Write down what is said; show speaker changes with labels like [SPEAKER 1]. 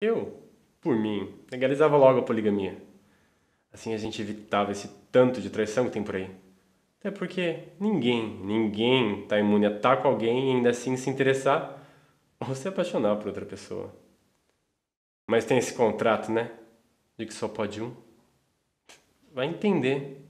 [SPEAKER 1] Eu, por mim, legalizava logo a poligamia. Assim a gente evitava esse tanto de traição que tem por aí. Até porque ninguém, ninguém tá imune a estar tá com alguém e ainda assim se interessar ou se apaixonar por outra pessoa. Mas tem esse contrato, né? De que só pode um.
[SPEAKER 2] Vai entender